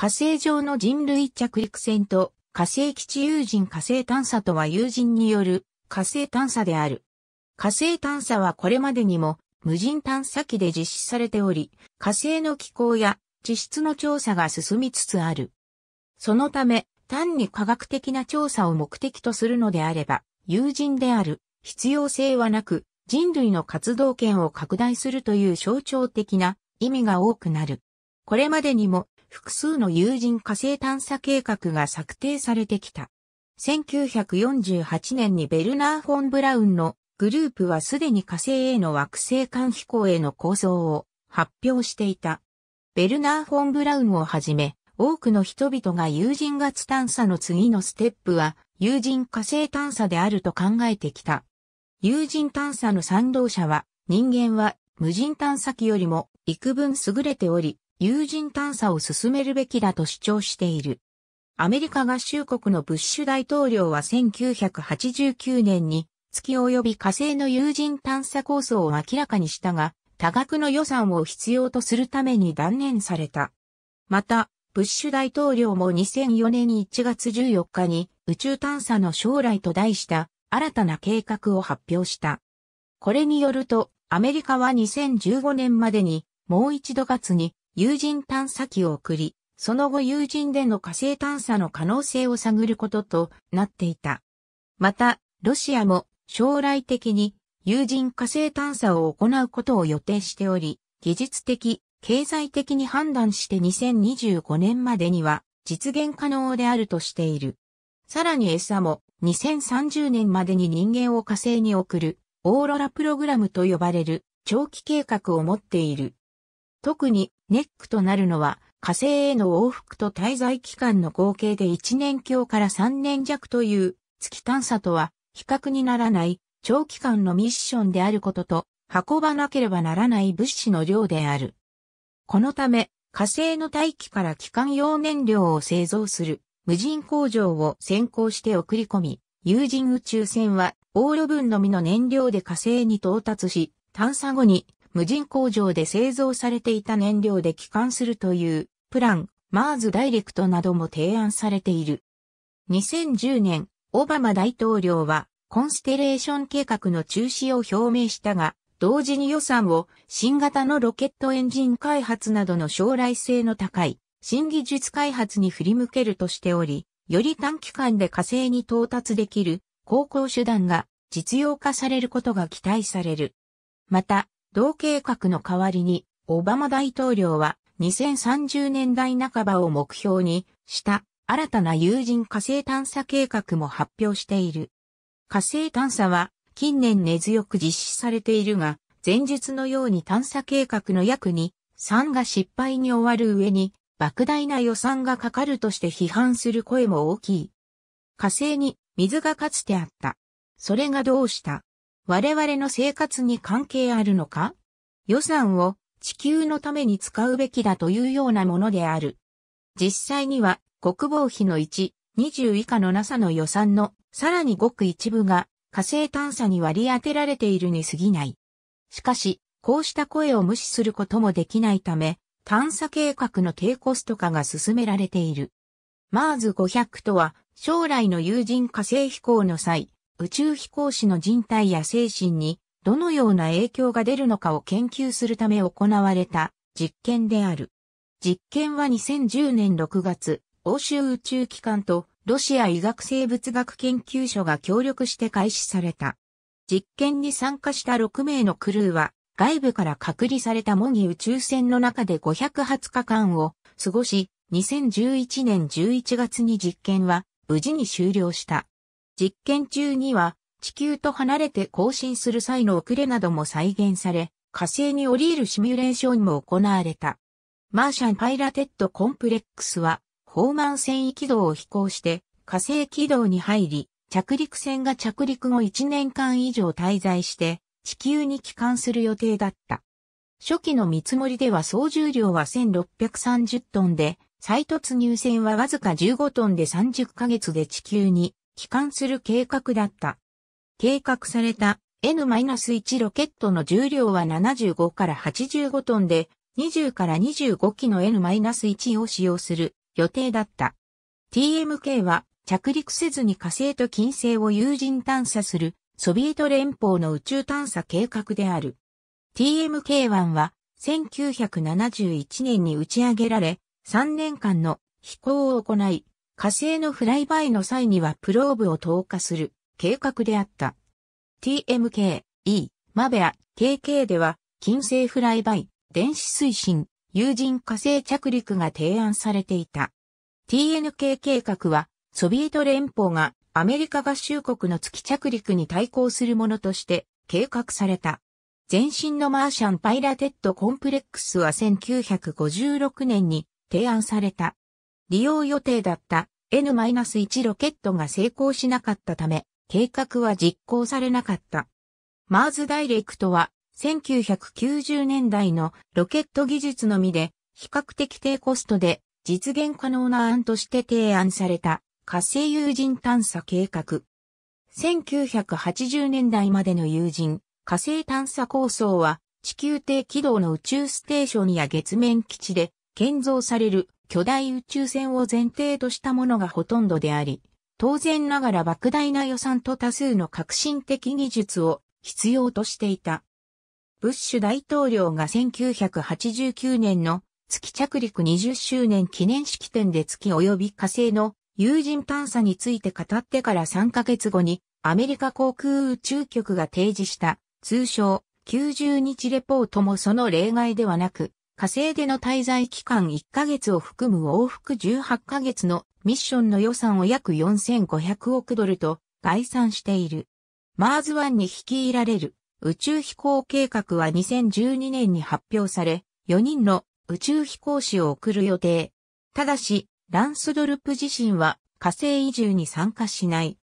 火星上の人類着陸船と火星基地有人火星探査とは有人による火星探査である。火星探査はこれまでにも無人探査機で実施されており、火星の気候や地質の調査が進みつつある。そのため、単に科学的な調査を目的とするのであれば、有人である必要性はなく、人類の活動圏を拡大するという象徴的な意味が多くなる。これまでにも複数の有人火星探査計画が策定されてきた。1948年にベルナー・フォン・ブラウンのグループはすでに火星への惑星間飛行への構想を発表していた。ベルナー・フォン・ブラウンをはじめ、多くの人々が有人月探査の次のステップは、有人火星探査であると考えてきた。有人探査の賛同者は、人間は無人探査機よりも幾分優れており、有人探査を進めるべきだと主張している。アメリカ合衆国のブッシュ大統領は1989年に月及び火星の有人探査構想を明らかにしたが、多額の予算を必要とするために断念された。また、ブッシュ大統領も2004年1月14日に宇宙探査の将来と題した新たな計画を発表した。これによると、アメリカは2015年までにもう一度月に有人探査機を送り、その後有人での火星探査の可能性を探ることとなっていた。また、ロシアも将来的に有人火星探査を行うことを予定しており、技術的、経済的に判断して2025年までには実現可能であるとしている。さらにエサも2030年までに人間を火星に送るオーロラプログラムと呼ばれる長期計画を持っている。特にネックとなるのは火星への往復と滞在期間の合計で1年強から3年弱という月探査とは比較にならない長期間のミッションであることと運ばなければならない物資の量である。このため火星の大気から機関用燃料を製造する無人工場を先行して送り込み、有人宇宙船はオール分のみの燃料で火星に到達し、探査後に無人工場で製造されていた燃料で帰還するという、プラン、マーズダイレクトなども提案されている。2010年、オバマ大統領は、コンステレーション計画の中止を表明したが、同時に予算を新型のロケットエンジン開発などの将来性の高い新技術開発に振り向けるとしており、より短期間で火星に到達できる航行手段が実用化されることが期待される。また、同計画の代わりに、オバマ大統領は2030年代半ばを目標にした新たな有人火星探査計画も発表している。火星探査は近年根強く実施されているが、前述のように探査計画の約に3が失敗に終わる上に、莫大な予算がかかるとして批判する声も大きい。火星に水がかつてあった。それがどうした我々の生活に関係あるのか予算を地球のために使うべきだというようなものである。実際には国防費の1、20以下の NASA の予算のさらにごく一部が火星探査に割り当てられているに過ぎない。しかし、こうした声を無視することもできないため、探査計画の低コスト化が進められている。マーズ500とは、将来の有人火星飛行の際、宇宙飛行士の人体や精神にどのような影響が出るのかを研究するため行われた実験である。実験は2010年6月、欧州宇宙機関とロシア医学生物学研究所が協力して開始された。実験に参加した6名のクルーは、外部から隔離された模擬宇宙船の中で520日間を過ごし、2011年11月に実験は無事に終了した。実験中には地球と離れて更新する際の遅れなども再現され、火星に降りるシミュレーションも行われた。マーシャンパイラテッドコンプレックスは、マ満繊維軌道を飛行して、火星軌道に入り、着陸船が着陸後1年間以上滞在して、地球に帰還する予定だった。初期の見積もりでは総重量は1630トンで、再突入船はわずか15トンで30ヶ月で地球に帰還する計画だった。計画された N-1 ロケットの重量は75から85トンで、20から25機の N-1 を使用する予定だった。TMK は着陸せずに火星と金星を有人探査するソビエト連邦の宇宙探査計画である。TMK-1 は1971年に打ち上げられ3年間の飛行を行い火星のフライバイの際にはプローブを投下する計画であった。TMK、E、マベア、KK では、金星フライバイ、電子推進、有人火星着陸が提案されていた。TNK 計画は、ソビエト連邦がアメリカ合衆国の月着陸に対抗するものとして計画された。前身のマーシャンパイラテッドコンプレックスは1956年に提案された。利用予定だった N-1 ロケットが成功しなかったため、計画は実行されなかった。マーズダイレクトは1990年代のロケット技術のみで比較的低コストで実現可能な案として提案された火星有人探査計画。1980年代までの有人火星探査構想は地球低軌道の宇宙ステーションや月面基地で建造される巨大宇宙船を前提としたものがほとんどであり、当然ながら莫大な予算と多数の革新的技術を必要としていた。ブッシュ大統領が1989年の月着陸20周年記念式典で月及び火星の有人探査について語ってから3ヶ月後にアメリカ航空宇宙局が提示した通称90日レポートもその例外ではなく火星での滞在期間1ヶ月を含む往復18ヶ月のミッションの予算を約4500億ドルと概算している。マーズ1に率いられる宇宙飛行計画は2012年に発表され、4人の宇宙飛行士を送る予定。ただし、ランスドルプ自身は火星移住に参加しない。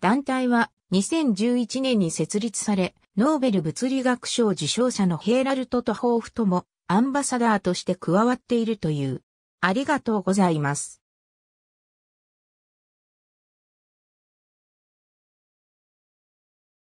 団体は2011年に設立され、ノーベル物理学賞受賞者のヘイラルトとホーフともアンバサダーとして加わっているという。ありがとうございます。